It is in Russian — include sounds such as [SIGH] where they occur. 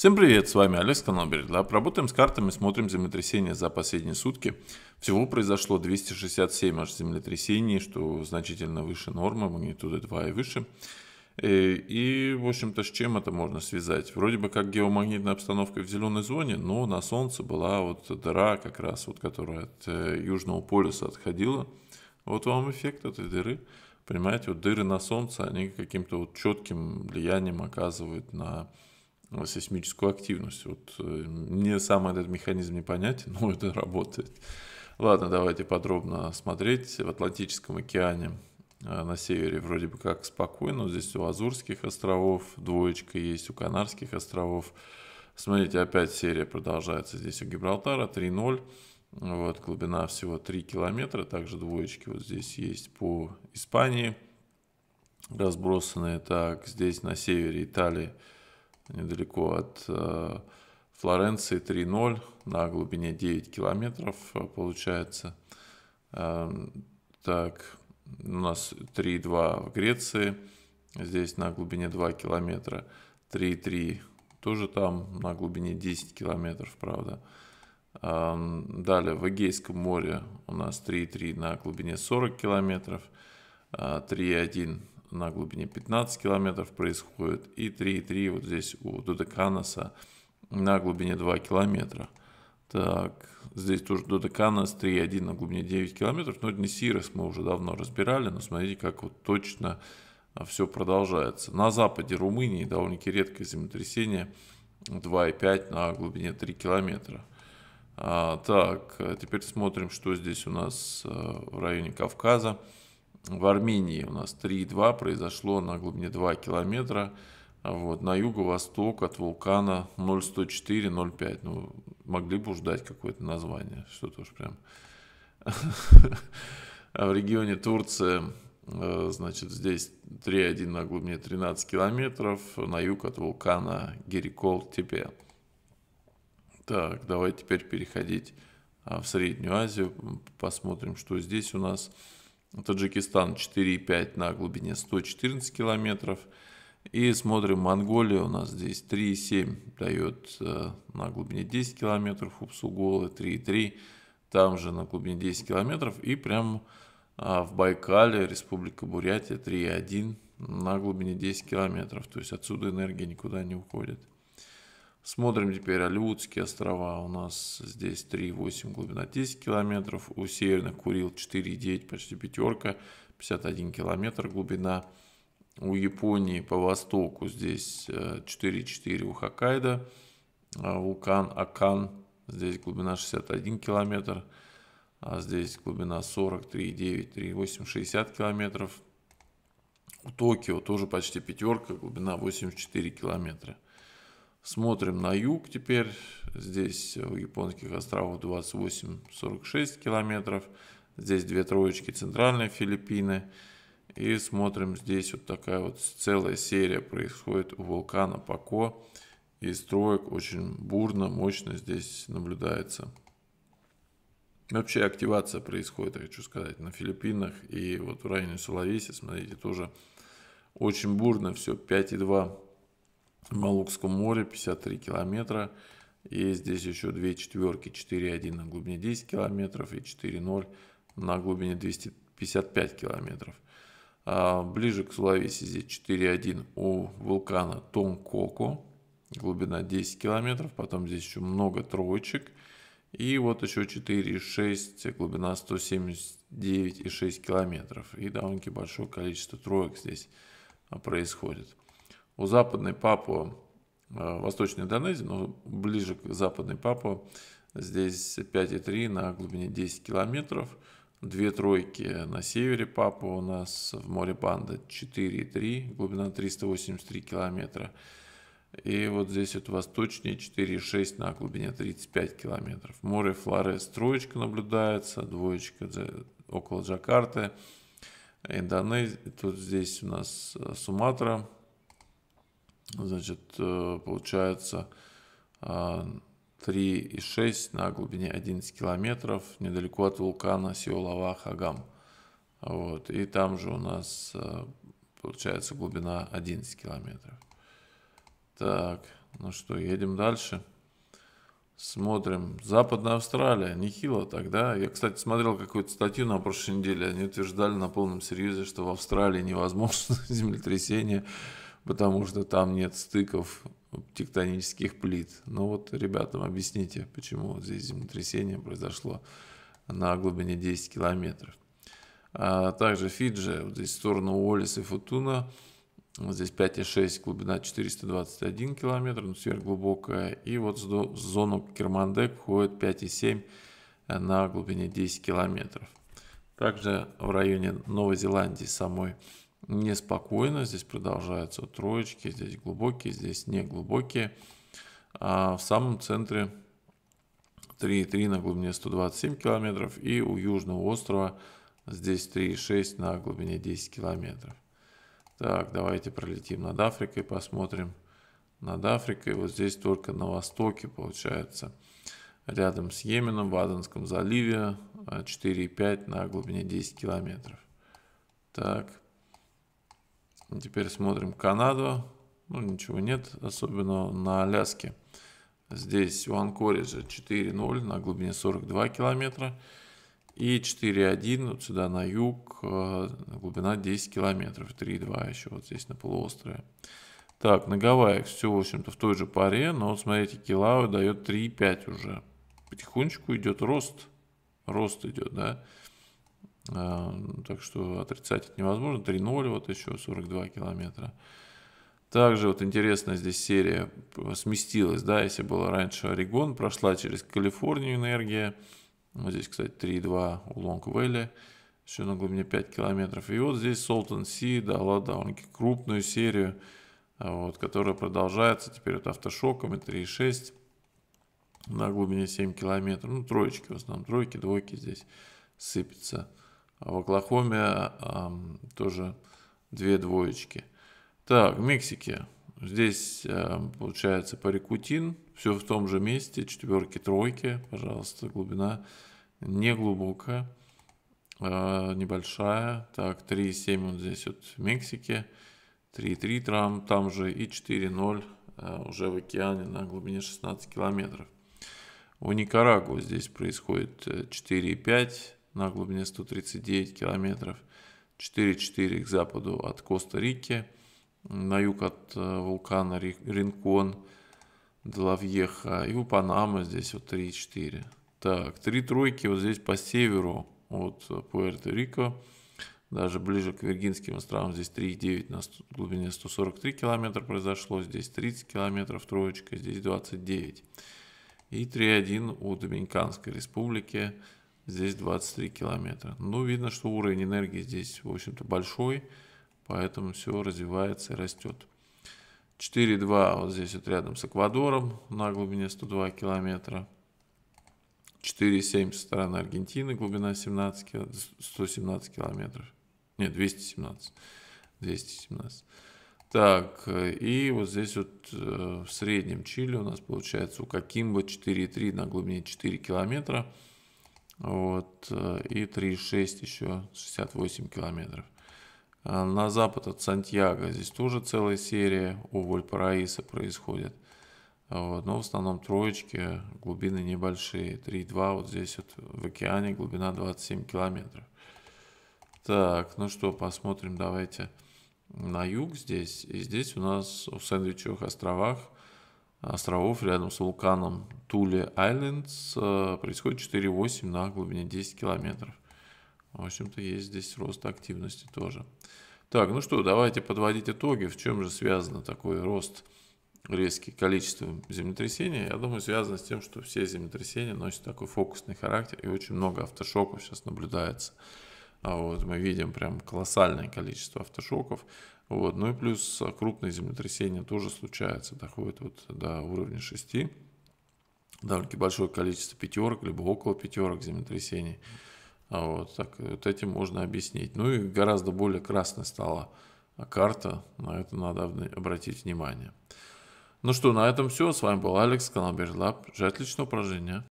Всем привет, с вами Алекс, канал Бередлаб. Работаем с картами, смотрим землетрясения за последние сутки. Всего произошло 267 аж землетрясений, что значительно выше нормы, магнитуды 2 и выше. Э, и, в общем-то, с чем это можно связать? Вроде бы как геомагнитная обстановка в зеленой зоне, но на Солнце была вот дыра как раз, вот, которая от э, Южного полюса отходила. Вот вам эффект этой дыры. Понимаете, вот дыры на Солнце, они каким-то вот четким влиянием оказывают на Э, сейсмическую активность. Вот э, мне сам этот механизм непонятен, [LAUGHS] но это работает. Ладно, давайте подробно смотреть. В Атлантическом океане э, на севере вроде бы как спокойно. здесь у Азурских островов двоечка есть, у Канарских островов. Смотрите, опять серия продолжается. Здесь у Гибралтара 3.0. Вот, глубина всего 3 километра. Также двоечки вот здесь есть по Испании разбросанные. Так, здесь на севере Италии недалеко от э, Флоренции 3.0 на глубине 9 километров э, получается. Эм, так, у нас 3.2 в Греции, здесь на глубине 2 километра. 3.3 тоже там на глубине 10 километров, правда. Эм, далее в Эгейском море у нас 3.3 на глубине 40 километров, 3.1 э, на глубине 15 километров происходит, и 3,3 вот здесь у Додеканоса на глубине 2 километра. Так, здесь тоже Додеканас 3,1 на глубине 9 километров, но Днесирос мы уже давно разбирали, но смотрите, как вот точно а, все продолжается. На западе Румынии довольно-таки редкое землетрясение 2,5 на глубине 3 километра. А, так, а теперь смотрим, что здесь у нас а, в районе Кавказа в Армении у нас 3,2 произошло на глубине 2 километра. Вот, на юго-восток от вулкана 0,104-0,5. Ну, могли бы уж дать какое-то название. Что-то уж прям... А в регионе Турция, э, значит, здесь 3,1 на глубине 13 километров, на юг от вулкана Герикол-Тепе. Так, давайте теперь переходить а, в Среднюю Азию. Посмотрим, что здесь у нас. Таджикистан 4,5 на глубине 114 километров. И смотрим Монголия, у нас здесь 3,7 дает э, на глубине 10 километров, Упсуголы 3,3, там же на глубине 10 километров. И прям э, в Байкале, Республика Бурятия 3,1 на глубине 10 километров. То есть отсюда энергия никуда не уходит. Смотрим теперь Алиутские острова. У нас здесь 3,8 глубина 10 километров. У Северных Курил 4,9, почти пятерка, 51 километр глубина. У Японии по востоку здесь 4,4 э, у Хоккайдо. А вулкан Акан, здесь глубина 61 километр. А здесь глубина 43,9, 3,8, 60 километров. У Токио тоже почти пятерка, глубина 84 километра. Смотрим на юг теперь. Здесь у японских островов 28-46 километров. Здесь две троечки центральные Филиппины. И смотрим, здесь вот такая вот целая серия происходит у вулкана Пако. И строек очень бурно, мощно здесь наблюдается. Вообще активация происходит, я хочу сказать, на Филиппинах и вот в районе Сулавеси, смотрите, тоже очень бурно все, 5,2 в Малукском море 53 километра. И здесь еще две четверки, 4,1 на глубине 10 километров и 4,0 на глубине 255 километров. А ближе к Сулавеси здесь 4,1 у вулкана Тонкоко, глубина 10 километров, потом здесь еще много троечек. И вот еще 4,6, глубина 179,6 километров. И довольно-таки большое количество троек здесь а, происходит у Западной Папуа, э, Восточной Индонезии, но ближе к Западной Папуа, здесь 5,3 на глубине 10 километров, две тройки на севере Папуа у нас в море Банда 4,3, глубина 383 километра. И вот здесь вот восточнее 4,6 на глубине 35 километров. Море Флорес троечка наблюдается, двоечка около Джакарты. Индонезия, тут здесь у нас э, Суматра, Значит, э, получается 3,6 э, на глубине 11 километров недалеко от вулкана Сиолава-Хагам. Вот. И там же у нас э, получается глубина 11 километров. Так, ну что, едем дальше. Смотрим. Западная Австралия. Нехило тогда. Я, кстати, смотрел какую-то статью на прошлой неделе. Они утверждали на полном серьезе, что в Австралии невозможно [LAUGHS] землетрясение потому что там нет стыков тектонических плит. Ну вот, ребятам объясните, почему здесь землетрясение произошло на глубине 10 километров. А также Фиджи, вот здесь в сторону Уоллес и Футуна, вот здесь 5,6, глубина 421 километр, ну, сверхглубокая. И вот в зону Кермандек входит 5,7 на глубине 10 километров. Также в районе Новой Зеландии самой неспокойно. Здесь продолжаются троечки, здесь глубокие, здесь не глубокие. А в самом центре 3,3 на глубине 127 километров и у южного острова здесь 3,6 на глубине 10 километров. Так, давайте пролетим над Африкой, посмотрим над Африкой. Вот здесь только на востоке получается. Рядом с Йеменом в Аденском заливе 4,5 а, на глубине 10 километров. Так, ну, теперь смотрим Канаду. Ну, ничего нет особенно на Аляске. Здесь у Анкориджа 4.0 на глубине 42 километра. И 4.1 вот сюда на юг, э, глубина 10 километров. 3.2 еще вот здесь на полуострове. Так, на Гавайях все, в общем-то, в той же паре, но вот смотрите, Килау дает 3,5 уже. Потихонечку идет рост. Рост идет, да. Э, так что отрицать это невозможно. 3.0 вот еще 42 километра. Также вот интересная здесь серия сместилась, да, если было раньше Орегон, прошла через Калифорнию энергия, вот здесь, кстати, 3.2 у Лонг еще на глубине 5 километров. И вот здесь Солтон Си дала довольно-таки крупную серию, вот, которая продолжается теперь вот автошоками 3.6 на глубине 7 километров. Ну, троечки в основном, тройки, двойки здесь сыпятся. В Оклахоме э, тоже две двоечки. Так, в Мексике. Здесь э, получается парикутин. Все в том же месте. Четверки, тройки. Пожалуйста, глубина не глубокая, э, а, небольшая. Так, 3,7 вот здесь вот в Мексике. 3,3 там, там же и 4,0 э, а, уже в океане на глубине 16 километров. У Никарагуа здесь происходит 4,5 э, на глубине 139 километров, 4,4 к западу от Коста-Рики, на юг от э, вулкана Ринкон до и у Панамы здесь вот 3,4. Так, три тройки вот здесь по северу от э, Пуэрто-Рико, даже ближе к Виргинским островам, здесь 3,9 на глубине 143 километра произошло, здесь 30 километров троечка, здесь 29. И 3,1 у Доминиканской республики, здесь 23 километра. Ну, видно, что уровень энергии здесь, в общем-то, большой, поэтому все развивается и растет. 4,2 вот здесь вот рядом с Эквадором на глубине 102 километра. 4,7 со стороны Аргентины, глубина 17, 117 километров. Нет, 217. 217. Так, и вот здесь вот э, в среднем Чили у нас получается у Кокимбо 4,3 на глубине 4 километра. Вот, э, и 3,6 еще 68 километров. Э, на запад от Сантьяго здесь тоже целая серия у Вольпараиса происходит. Вот, но в основном троечки, глубины небольшие. 3,2 вот здесь вот в океане глубина 27 километров. Так, ну что, посмотрим давайте на юг здесь. И здесь у нас в Сэндвичевых островах островов рядом с вулканом Туле Айлендс э, происходит 4,8 на глубине 10 километров. В общем-то, есть здесь рост активности тоже. Так, ну что, давайте подводить итоги. В чем же связан такой рост резкий количества землетрясений? Я думаю, связано с тем, что все землетрясения носят такой фокусный характер, и очень много автошоков сейчас наблюдается. А вот мы видим прям колоссальное количество автошоков. Вот. Ну и плюс а, крупные землетрясения тоже случаются, доходят вот до уровня 6. Довольно-таки большое количество пятерок, либо около пятерок землетрясений. А вот, так, вот этим можно объяснить. Ну и гораздо более красной стала а, карта, на это надо обратить внимание. Ну что, на этом все. С вами был Алекс, канал Бежлаб. Жать личное упражнение.